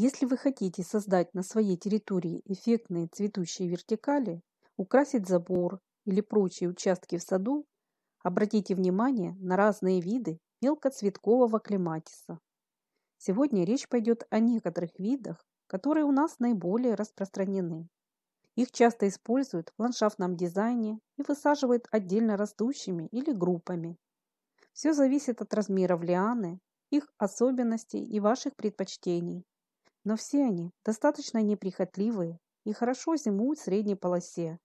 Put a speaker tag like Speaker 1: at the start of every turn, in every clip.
Speaker 1: Если вы хотите создать на своей территории эффектные цветущие вертикали, украсить забор или прочие участки в саду, обратите внимание на разные виды мелкоцветкового клематиса. Сегодня речь пойдет о некоторых видах, которые у нас наиболее распространены. Их часто используют в ландшафтном дизайне и высаживают отдельно растущими или группами. Все зависит от размеров лианы, их особенностей и ваших предпочтений. Но все они достаточно неприхотливые и хорошо зимуют в средней полосе.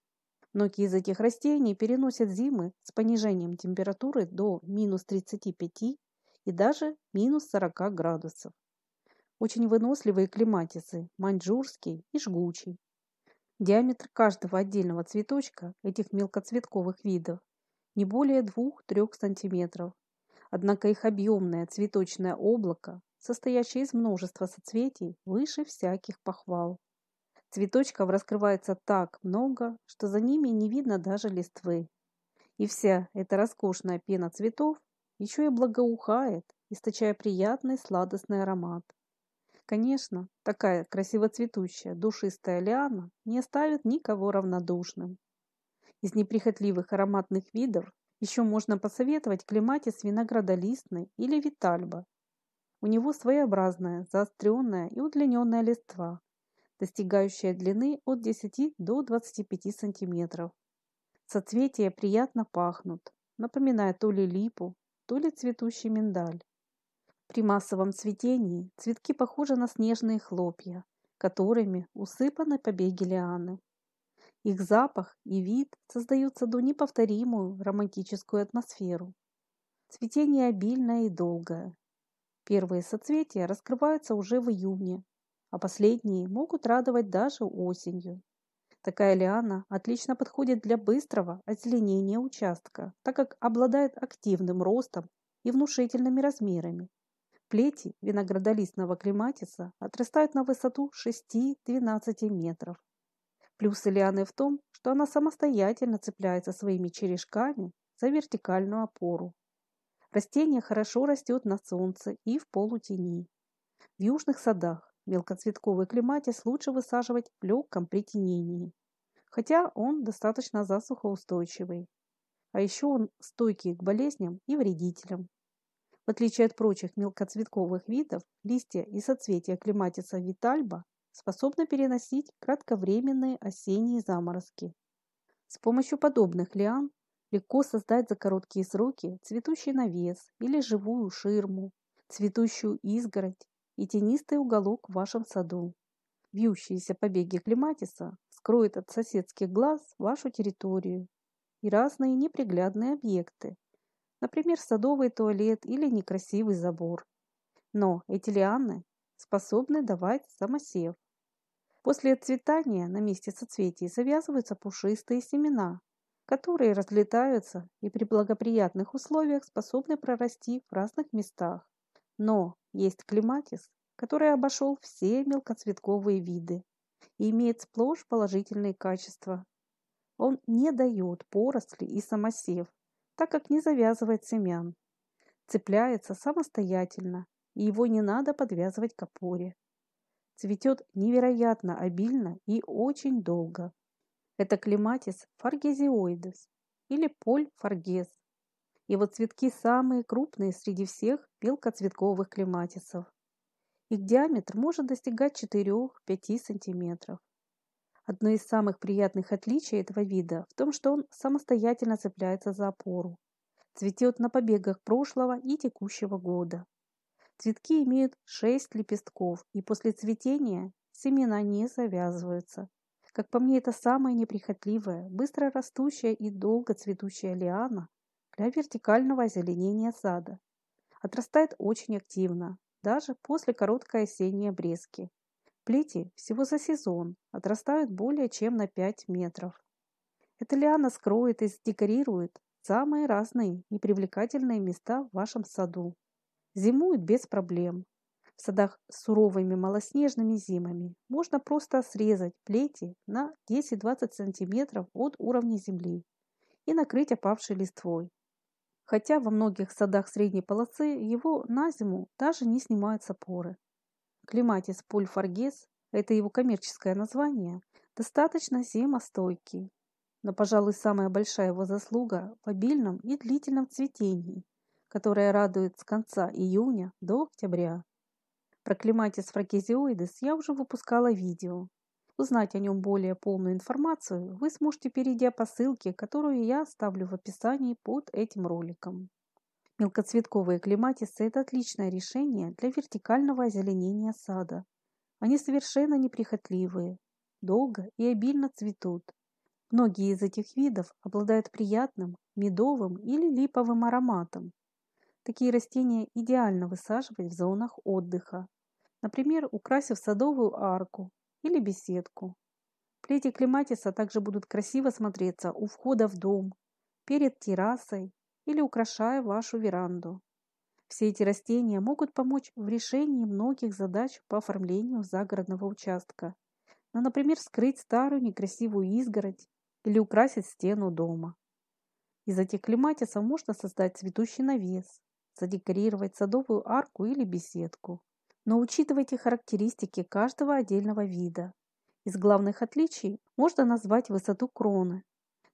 Speaker 1: Многие из этих растений переносят зимы с понижением температуры до минус 35 и даже минус 40 градусов. Очень выносливые клематисы – маньчжурский и жгучий. Диаметр каждого отдельного цветочка этих мелкоцветковых видов не более 2-3 см. Однако их объемное цветочное облако состоящая из множества соцветий, выше всяких похвал. Цветочков раскрывается так много, что за ними не видно даже листвы. И вся эта роскошная пена цветов еще и благоухает, источая приятный сладостный аромат. Конечно, такая красиво цветущая, душистая лиана не оставит никого равнодушным. Из неприхотливых ароматных видов еще можно посоветовать клематис виноградолистный или витальба, у него своеобразная, заостренная и удлиненная листва, достигающая длины от 10 до 25 сантиметров. Соцветия приятно пахнут, напоминая то ли липу, то ли цветущий миндаль. При массовом цветении цветки похожи на снежные хлопья, которыми усыпаны побеги лианы. Их запах и вид создают саду неповторимую романтическую атмосферу. Цветение обильное и долгое, Первые соцветия раскрываются уже в июне, а последние могут радовать даже осенью. Такая лиана отлично подходит для быстрого озеленения участка, так как обладает активным ростом и внушительными размерами. Плети виноградолистного клематиса отрастают на высоту 6-12 метров. Плюс лианы в том, что она самостоятельно цепляется своими черешками за вертикальную опору, Растения хорошо растет на солнце и в полутени. В южных садах мелкоцветковый клематис лучше высаживать в легком притенении, хотя он достаточно засухоустойчивый. А еще он стойкий к болезням и вредителям. В отличие от прочих мелкоцветковых видов, листья и соцветия клематиса витальба способны переносить кратковременные осенние заморозки. С помощью подобных лиан Легко создать за короткие сроки цветущий навес или живую ширму, цветущую изгородь и тенистый уголок в вашем саду. Вьющиеся побеги клематиса скроют от соседских глаз вашу территорию и разные неприглядные объекты, например, садовый туалет или некрасивый забор. Но эти лианы способны давать самосев. После отцветания на месте соцветий завязываются пушистые семена, которые разлетаются и при благоприятных условиях способны прорасти в разных местах. Но есть клематис, который обошел все мелкоцветковые виды и имеет сплошь положительные качества. Он не дает поросли и самосев, так как не завязывает семян. Цепляется самостоятельно, и его не надо подвязывать к опоре. Цветет невероятно обильно и очень долго – это клематис фаргезиоидес или поль-фаргез. Его цветки самые крупные среди всех мелкоцветковых клематисов. Их диаметр может достигать 4-5 см. Одно из самых приятных отличий этого вида в том, что он самостоятельно цепляется за опору. Цветет на побегах прошлого и текущего года. Цветки имеют 6 лепестков, и после цветения семена не завязываются. Как по мне, это самая неприхотливая, быстро растущая и долго цветущая лиана для вертикального озеленения сада. Отрастает очень активно, даже после короткой осенней обрезки. Плети всего за сезон отрастают более чем на 5 метров. Эта лиана скроет и декорирует самые разные непривлекательные места в вашем саду. Зимует без проблем, в садах с суровыми малоснежными зимами, можно просто срезать плети на 10-20 см от уровня земли и накрыть опавшей листвой. Хотя во многих садах средней полосы его на зиму даже не снимают с опоры. Клематис пульфоргес – это его коммерческое название, достаточно зимостойкий. Но, пожалуй, самая большая его заслуга в обильном и длительном цветении – которое радует с конца июня до октября. Про клематис фракизиоидес я уже выпускала видео. Узнать о нем более полную информацию вы сможете, перейдя по ссылке, которую я оставлю в описании под этим роликом. Мелкоцветковые клематисы – это отличное решение для вертикального озеленения сада. Они совершенно неприхотливые, долго и обильно цветут. Многие из этих видов обладают приятным медовым или липовым ароматом, Такие растения идеально высаживать в зонах отдыха, например, украсив садовую арку или беседку. Плети клематиса также будут красиво смотреться у входа в дом, перед террасой или украшая вашу веранду. Все эти растения могут помочь в решении многих задач по оформлению загородного участка. Ну, например, скрыть старую некрасивую изгородь или украсить стену дома. Из этих клематисов можно создать цветущий навес, задекорировать садовую арку или беседку. Но учитывайте характеристики каждого отдельного вида. Из главных отличий можно назвать высоту кроны.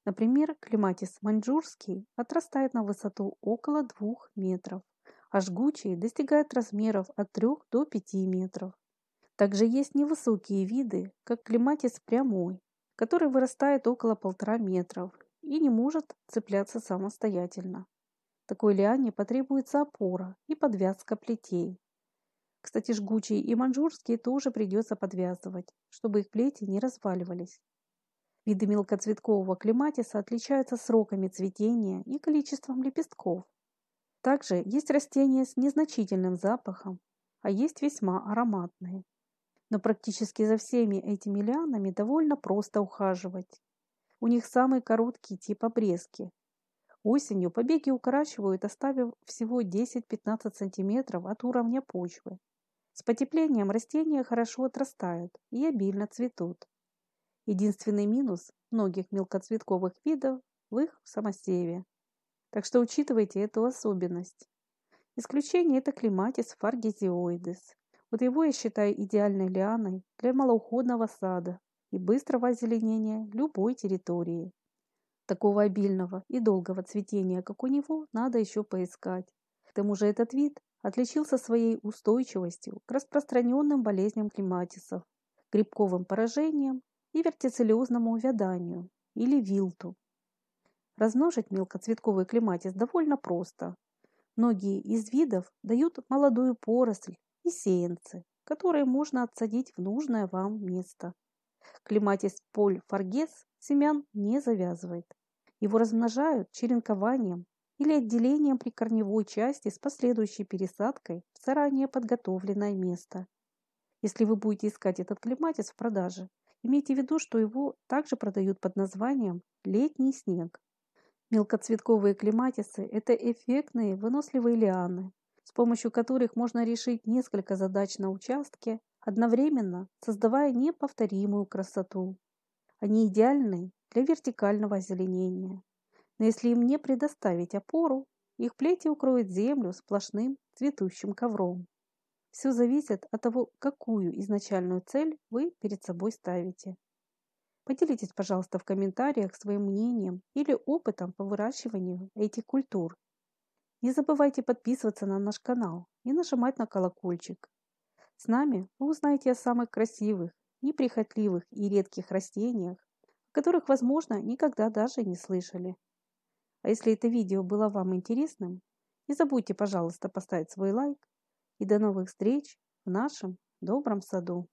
Speaker 1: Например, клематис маньчжурский отрастает на высоту около 2 метров, а жгучий достигает размеров от 3 до 5 метров. Также есть невысокие виды, как клематис прямой, который вырастает около 1,5 метров и не может цепляться самостоятельно. Такой лиане потребуется опора и подвязка плетей. Кстати, жгучие и манжурские тоже придется подвязывать, чтобы их плети не разваливались. Виды мелкоцветкового клематиса отличаются сроками цветения и количеством лепестков. Также есть растения с незначительным запахом, а есть весьма ароматные. Но практически за всеми этими лианами довольно просто ухаживать. У них самый короткий тип обрезки, Осенью побеги укорачивают, оставив всего 10-15 см от уровня почвы. С потеплением растения хорошо отрастают и обильно цветут. Единственный минус многих мелкоцветковых видов в их самосеве. Так что учитывайте эту особенность. Исключение – это климатис фаргезиоидес. Вот его я считаю идеальной лианой для малоуходного сада и быстрого озеленения любой территории. Такого обильного и долгого цветения, как у него, надо еще поискать. К тому же этот вид отличился своей устойчивостью к распространенным болезням клематисов, грибковым поражениям и вертицеллезному увяданию или вилту. Размножить мелкоцветковый клематис довольно просто. Многие из видов дают молодую поросль и сеянцы, которые можно отсадить в нужное вам место. Клематис поль фаргес семян не завязывает. Его размножают черенкованием или отделением прикорневой части с последующей пересадкой в заранее подготовленное место. Если вы будете искать этот клематис в продаже, имейте в виду, что его также продают под названием «летний снег». Мелкоцветковые клематисы – это эффектные выносливые лианы, с помощью которых можно решить несколько задач на участке, одновременно создавая неповторимую красоту. Они идеальны для вертикального озеленения. Но если им не предоставить опору, их плети укроют землю сплошным цветущим ковром. Все зависит от того, какую изначальную цель вы перед собой ставите. Поделитесь, пожалуйста, в комментариях своим мнением или опытом по выращиванию этих культур. Не забывайте подписываться на наш канал и нажимать на колокольчик. С нами вы узнаете о самых красивых, неприхотливых и редких растениях, о которых, возможно, никогда даже не слышали. А если это видео было вам интересным, не забудьте, пожалуйста, поставить свой лайк. И до новых встреч в нашем добром саду.